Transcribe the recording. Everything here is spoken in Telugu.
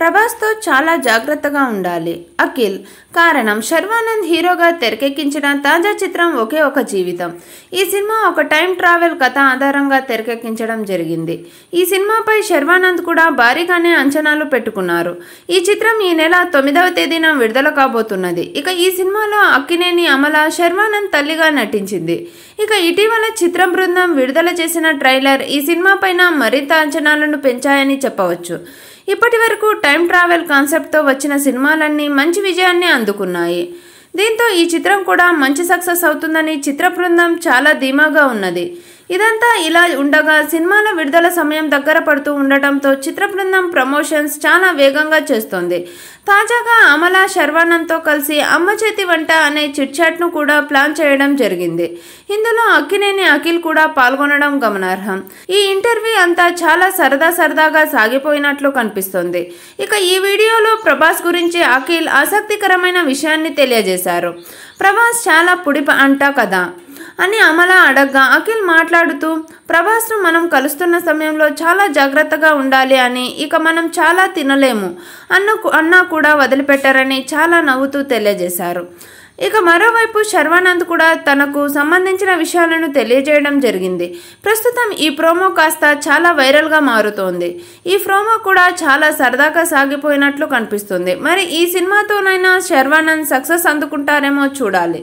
ప్రభాస్తో చాలా జాగ్రత్తగా ఉండాలి అఖిల్ కారణం శర్వానంద్ హీరోగా తెరకెక్కించిన తాజా చిత్రం ఒకే ఒక జీవితం ఈ సినిమా ఒక టైం ట్రావెల్ కథ ఆధారంగా తెరకెక్కించడం జరిగింది ఈ సినిమాపై శర్వానంద్ కూడా భారీగానే అంచనాలు పెట్టుకున్నారు ఈ చిత్రం ఈ నెల తొమ్మిదవ తేదీన విడుదల కాబోతున్నది ఇక ఈ సినిమాలో అక్కినేని అమల శర్వానంద్ తల్లిగా నటించింది ఇక ఇటీవల చిత్ర బృందం విడుదల చేసిన ట్రైలర్ ఈ సినిమా పైన మరింత అంచనాలను పెంచాయని చెప్పవచ్చు ఇప్పటి వరకు టైం ట్రావెల్ కాన్సెప్ట్తో వచ్చిన సినిమాలన్నీ మంచి విజయాన్ని అందుకున్నాయి దీంతో ఈ చిత్రం కూడా మంచి సక్సెస్ అవుతుందని చిత్ర బృందం చాలా ధీమాగా ఉన్నది ఇదంతా ఇలా ఉండగా సినిమాల విడుదల సమయం దగ్గర పడుతూ ఉండటంతో చిత్ర బృందం ప్రమోషన్స్ చాలా వేగంగా చేస్తోంది తాజాగా అమల శర్వానంద్తో కలిసి అమ్మ చేతి వంట అనే చిట్చాట్ను కూడా ప్లాన్ చేయడం జరిగింది ఇందులో అక్కినేని అఖిల్ కూడా పాల్గొనడం గమనార్హం ఈ ఇంటర్వ్యూ అంతా చాలా సరదా సరదాగా సాగిపోయినట్లు కనిపిస్తోంది ఇక ఈ వీడియోలో ప్రభాస్ గురించి అఖిల్ ఆసక్తికరమైన విషయాన్ని తెలియజేశారు ప్రభాస్ చాలా పుడిప అంట కదా అని అమల అడగ్గా అఖిల్ మాట్లాడుతూ ప్రభాస్ను మనం కలుస్తున్న సమయంలో చాలా జాగ్రత్తగా ఉండాలి అని ఇక మనం చాలా తినలేము అన్న అన్నా కూడా వదిలిపెట్టారని చాలా నవ్వుతూ తెలియజేశారు ఇక మరోవైపు శర్వానంద్ కూడా తనకు సంబంధించిన విషయాలను తెలియజేయడం జరిగింది ప్రస్తుతం ఈ ప్రోమో కాస్త చాలా వైరల్గా మారుతోంది ఈ ప్రోమో కూడా చాలా సరదాగా సాగిపోయినట్లు కనిపిస్తుంది మరి ఈ సినిమాతోనైనా శర్వానంద్ సక్సెస్ అందుకుంటారేమో చూడాలి